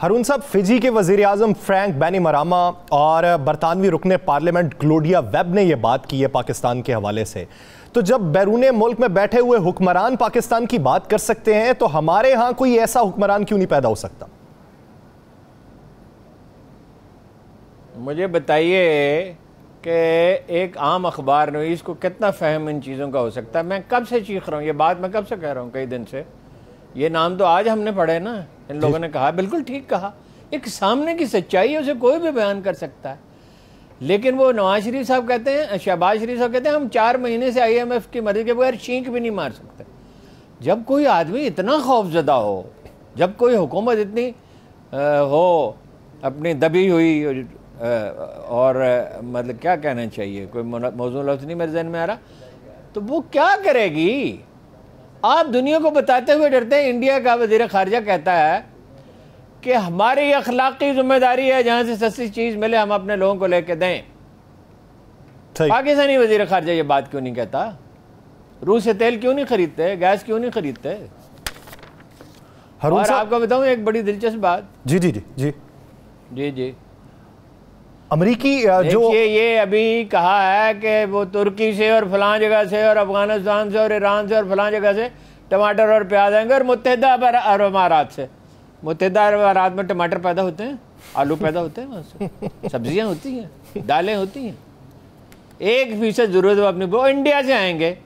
हरून साहब फिजी के वजीर अजम फ्रैंक बैनी मरामा और बरतानवी रुकन पार्लियामेंट ग्लोडिया वेब ने यह बात की है पाकिस्तान के हवाले से तो जब बैरून मुल्क में बैठे हुए हुक्मरान पाकिस्तान की बात कर सकते हैं तो हमारे यहाँ कोई ऐसा हुक्मरान क्यों नहीं पैदा हो सकता मुझे बताइए कि एक आम अखबार नवीस को कितना फहम इन चीज़ों का हो सकता है मैं कब से चीख रहा हूँ ये बात मैं कब से कह रहा हूँ कई दिन से ये नाम तो आज हमने पढ़े ना इन लोगों ने कहा बिल्कुल ठीक कहा एक सामने की सच्चाई है उसे कोई भी बयान कर सकता है लेकिन वो नवाज शरीफ साहब कहते हैं शहबाज शरीफ साहब कहते हैं हम चार महीने से आईएमएफ की मदद के बगैर छींक भी नहीं मार सकते जब कोई आदमी इतना खौफजदा हो जब कोई हुकूमत इतनी आ, हो अपनी दबी हुई आ, और आ, मतलब क्या कहना चाहिए कोई मौजूद लफ्ज़ नहीं मेरे जहन में आ रहा तो वो क्या करेगी आप दुनिया को बताते हुए डरते हैं इंडिया का वजीर खारजा कहता है कि हमारी अखलाकी जिम्मेदारी है जहां से सस्ती चीज़ मिले हम अपने लोगों को लेके दें पाकिस्तानी वजीर खारजा ये बात क्यों नहीं कहता रूस से तेल क्यों नहीं खरीदते गैस क्यों नहीं खरीदते और आपको बताऊं एक बड़ी दिलचस्प बात जी जी जी जी जी जी अमरीकी जो ये अभी कहा है कि वो तुर्की से और फलां जगह से और अफगानिस्तान से और ईरान से और फलां जगह से टमाटर और प्याज आएंगे और मुतहदा अरब अमारात से मुतहदा अरब अमारात में टमाटर पैदा होते हैं आलू पैदा होते हैं वहाँ से सब्जियाँ होती हैं दालें होती हैं एक फीसद ज़रूरत अपनी वो इंडिया से आएंगे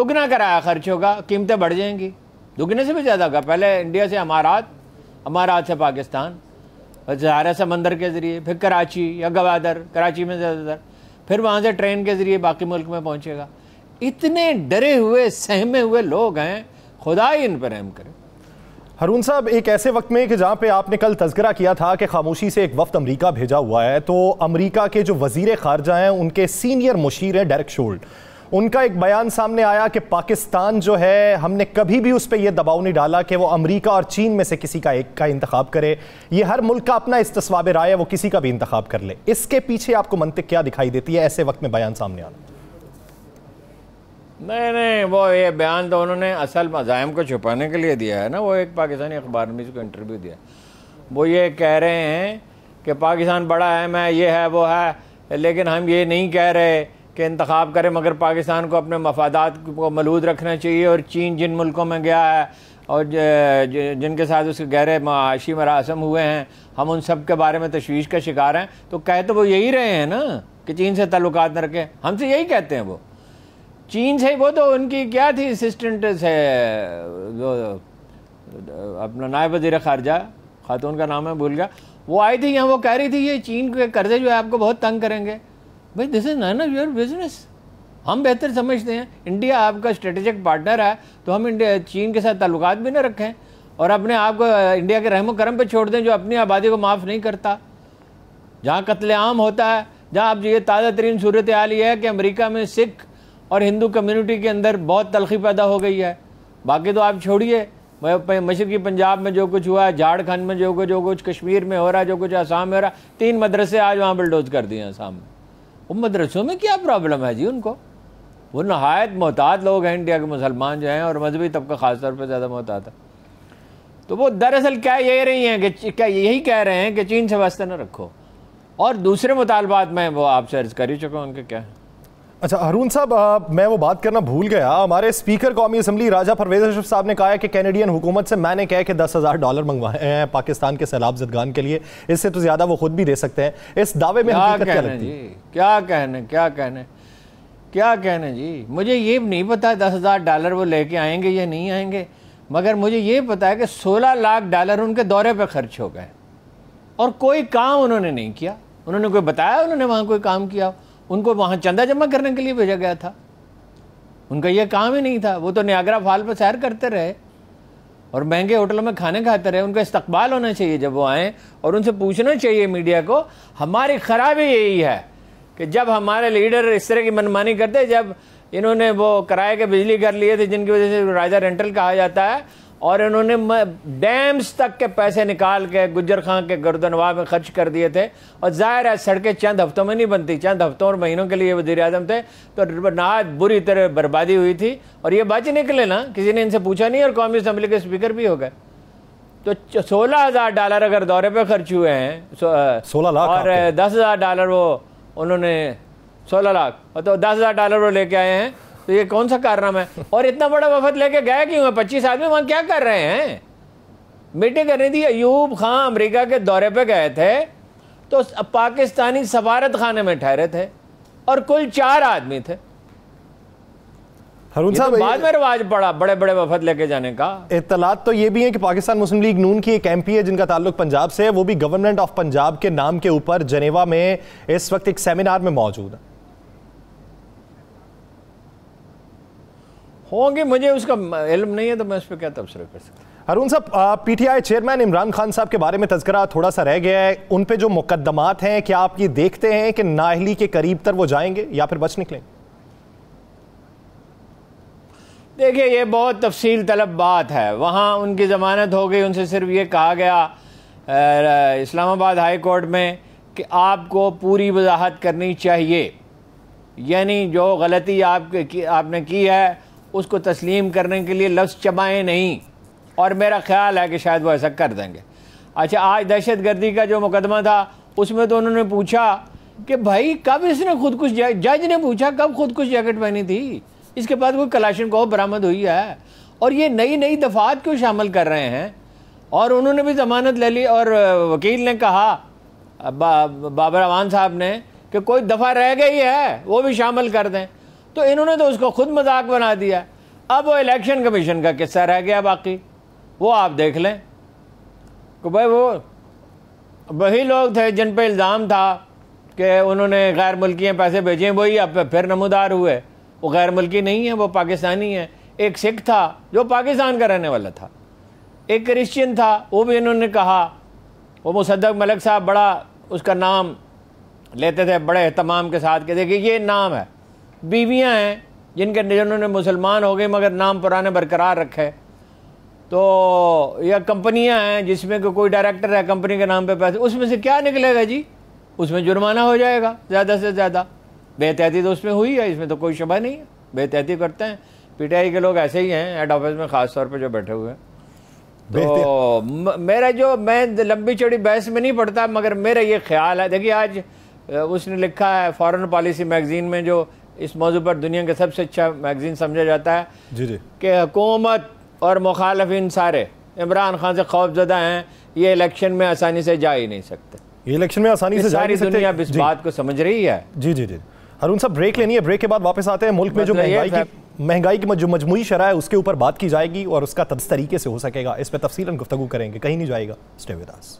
दुगना कराया खर्च होगा कीमतें बढ़ जाएंगी दुगने से भी ज़्यादा होगा पहले इंडिया से अमारात अमारात से पाकिस्तान सहारा समंदर के ज़रिए फिर कराची या गवादर कराची में ज़्यादातर फिर वहाँ से ट्रेन के ज़रिए बाकी मुल्क में पहुँचेगा इतने डरे हुए सहमे हुए लोग हैं खुदा ही इन पर रहम करे हरून साहब एक ऐसे वक्त में कि जहाँ पे आपने कल तस्करा किया था कि खामोशी से एक वक्त अमेरिका भेजा हुआ है तो अमेरिका के जो वजीर खारजा हैं उनके सीनियर मुशीर हैं डायरेक्ट शोल्ड उनका एक बयान सामने आया कि पाकिस्तान जो है हमने कभी भी उस पर यह दबाव नहीं डाला कि वो अमरीका और चीन में से किसी का एक का इंतखब करे ये हर मुल्क का अपना इस्तवाब राय है वो किसी का भी इंतखब कर ले इसके पीछे आपको मनत क्या दिखाई देती है ऐसे वक्त में बयान सामने आना नहीं नहीं वो ये बयान तो उन्होंने असल मज़ाहम को छुपाने के लिए दिया है ना वो एक पाकिस्तानी अखबार में इसको इंटरव्यू दिया वो ये कह रहे हैं कि पाकिस्तान बड़ा अहम है ये है वो है लेकिन हम ये नहीं कह रहे के इंतखब करें मगर पाकिस्तान को अपने मफादात को मलूद रखना चाहिए और चीन जिन मुल्कों में गया है और जिनके साथ उसके गहरे माशी मरासम हुए हैं हम उन सब के बारे में तशवीश का शिकार हैं तो कह तो वो यही रहे हैं ना कि चीन से ताल्लुक न रखें हमसे यही कहते हैं वो चीन से वो तो उनकी क्या थी असिस्टेंट से जो अपना नायब वजीर खारजा खातून का नाम है भूल गया वो आई थी यहाँ वो कह रही थी ये चीन के कर्जे जो है आपको बहुत तंग करेंगे भाई this is none of your business हम बेहतर समझते हैं इंडिया आपका स्ट्रेटेजिक पार्टनर है तो हम इंडिया चीन के साथ ताल्लुक भी ना रखें और अपने आप को इंडिया के रहम करम पर छोड़ दें जो अपनी आबादी को माफ़ नहीं करता जहाँ कत्लेआम होता है जहाँ आप ये ताज़ा तरीन सूरत हाल ये है कि अमरीका में सिख और हिंदू कम्यूनिटी के अंदर बहुत तलखी पैदा हो गई है बाकी तो आप छोड़िए मशरकी पंजाब में जो कुछ हुआ है झारखंड में जो कुछ जो कुछ कश्मीर में हो रहा है जो कुछ आसाम में हो रहा है तीन मदरसे आज वहाँ बिल्डोज कर दिए आसाम में वो मदरसों में क्या प्रॉब्लम है जी उनको वो नहायत मोहताद लोग हैं इंडिया के मुसलमान जो हैं और मजहबी तबका ख़ास तौर पर ज़्यादा मोहतात है तो वो दरअसल क्या ये रही हैं कि क्या यही कह रहे हैं कि चीन से वास्ते न रखो और दूसरे मुतालबात में वो आपसे अर्ज़ कर ही चुका हूँ उनके क्या है अच्छा हरून साहब मैं वो बात करना भूल गया हमारे स्पीकर कौमी असम्बली राजा परवेज अशरफ साहब ने कहा है कि कैनेडियन हुकूमत से मैंने कह के दस हज़ार डॉलर मंगवाए हैं पाकिस्तान के सैलाब जदगान के लिए इससे तो ज़्यादा वो खुद भी दे सकते हैं इस दावे में क्या कहने क्या जी क्या कहने क्या कहने क्या कहने जी मुझे ये नहीं पता दस हज़ार डॉलर वो लेके आएंगे या नहीं आएंगे मगर मुझे ये पता है कि सोलह लाख डॉलर उनके दौरे पर खर्च हो गए और कोई काम उन्होंने नहीं किया उन्होंने कोई बताया उन्होंने वहाँ कोई काम किया उनको वहाँ चंदा जमा करने के लिए भेजा गया था उनका यह काम ही नहीं था वो तो न्यागरा फाल पर सैर करते रहे और महंगे होटलों में खाने खाते रहे उनका इस्तकबाल होना चाहिए जब वो आएँ और उनसे पूछना चाहिए मीडिया को हमारी खराबी यही है कि जब हमारे लीडर इस तरह की मनमानी करते जब इन्होंने वो किराए के बिजली कर लिए थे जिनकी वजह से राजा रेंटल कहा जाता है और इन्होंने डैम्स तक के पैसे निकाल के गुजर खां के गर्दनवा में खर्च कर दिए थे और ज़ाहिर है सड़कें चंद हफ्तों में नहीं बनती चंद हफ्तों और महीनों के लिए वजीर अजम थे तो नाज बुरी तरह बर्बादी हुई थी और ये बच निकले ना किसी ने इनसे पूछा नहीं और कौमी असम्बली के स्पीकर भी हो गए तो सोलह हज़ार डॉलर अगर दौरे पर खर्च हुए हैं सोलह लाख और दस हज़ार डॉलर वो उन्होंने सोलह लाख तो दस हज़ार डॉलर वो लेके आए हैं तो ये कौन सा कारनामा है और इतना बड़ा वफद लेके गया क्यों है पच्चीस आदमी वहां क्या कर रहे हैं मीटिंग करनी थी अयूब खां अमरीका के दौरे पर गए थे तो पाकिस्तानी सफारत खाने में ठहरे थे और कुल चार आदमी थे हरून साहब तो बाद में रिवाज पड़ा बड़े बड़े वफद लेके जाने का इतलात तो ये भी है कि पाकिस्तान मुस्लिम लीग नून की एक एमपी है जिनका ताल्लुक पंजाब से है वो भी गवर्नमेंट ऑफ पंजाब के नाम के ऊपर जनेवा में इस वक्त एक सेमिनार में मौजूद है होंगे मुझे उसका इल्म नहीं है तो मैं उस पर क्या तबसरा कर सकता अरुण साहब पीटीआई चेयरमैन इमरान खान साहब के बारे में तस्करा थोड़ा सा रह गया है उन पे जो मुकदमात हैं क्या आप ये देखते हैं कि नाहली के करीब तर वो जाएंगे या फिर बच निकलेंगे देखिए ये बहुत तफसील तलब बात है वहाँ उनकी ज़मानत हो गई उनसे सिर्फ ये कहा गया इस्लामाबाद हाई कोर्ट में कि आपको पूरी वजाहत करनी चाहिए यानी जो गलती आप आपने की है उसको तस्लीम करने के लिए लफ्ज़ चबाएँ नहीं और मेरा ख्याल है कि शायद वो ऐसा कर देंगे अच्छा आज दहशत गर्दी का जो मुकदमा था उसमें तो उन्होंने पूछा कि भाई कब इसने कुछ जज ने पूछा कब खुदकुश जैकेट पहनी थी इसके बाद कोई कलाशन को बरामद हुई है और ये नई नई दफात क्यों शामिल कर रहे हैं और उन्होंने भी ज़मानत ले ली और वकील ने कहा बा, बाबर अवान साहब ने कि कोई दफ़ा रह गई है वो भी शामिल कर दें तो इन्होंने तो उसको खुद मजाक बना दिया अब वो इलेक्शन कमीशन का किस्सा रह गया बाकी वो आप देख लें कि भाई वो वही लोग थे जिन पर इल्ज़ाम था कि उन्होंने गैर मुल्की पैसे भेजे वही अब फिर नमदार हुए वो गैर मुल्की नहीं है वो पाकिस्तानी है एक सिख था जो पाकिस्तान का रहने वाला था एक क्रिश्चियन था वो भी इन्होंने कहा वो मुसद्दक मलिक साहब बड़ा उसका नाम लेते थे बड़े अहतमाम के साथ के देखिए ये नाम है बीवियाँ हैं जिनके जिन्होंने मुसलमान हो गए मगर नाम पुराने बरकरार रखे तो या कंपनियां हैं जिसमें को कोई डायरेक्टर है कंपनी के नाम पे पैसे उसमें से क्या निकलेगा जी उसमें जुर्माना हो जाएगा ज़्यादा से ज़्यादा बेतहती तो उसमें हुई है इसमें तो कोई शबा नहीं है बेतहती करते हैं पीटीआई के लोग ऐसे ही हैं हेड ऑफिस में ख़ास तौर पर जो बैठे हुए हैं तो मेरा जो मैं लंबी चौड़ी बहस में नहीं पड़ता मगर मेरा ये ख्याल है देखिए आज उसने लिखा है फॉरेन पॉलिसी मैगजीन में जो इस मौजू पर दुनिया के सबसे अच्छा मैगजीन समझा जाता है जी जी कि हुकूमत और मुखालफन सारे इमरान खान से खौफजदा हैं ये इलेक्शन में आसानी से जा ही नहीं सकते ये इलेक्शन में आसानी से सारी दुनिया अब इस बात को समझ रही है जी जी जी हरुण साहब ब्रेक लेनी है ब्रेक के बाद वापस आते हैं मुल्क में जो मतलब महंगाई की महंगाई की जो मजमू शराह है उसके ऊपर बात की जाएगी और उसका तरीके से हो सकेगा इस पर तफसीला गुफ्तु करेंगे कहीं नहीं जाएगा स्टेविदास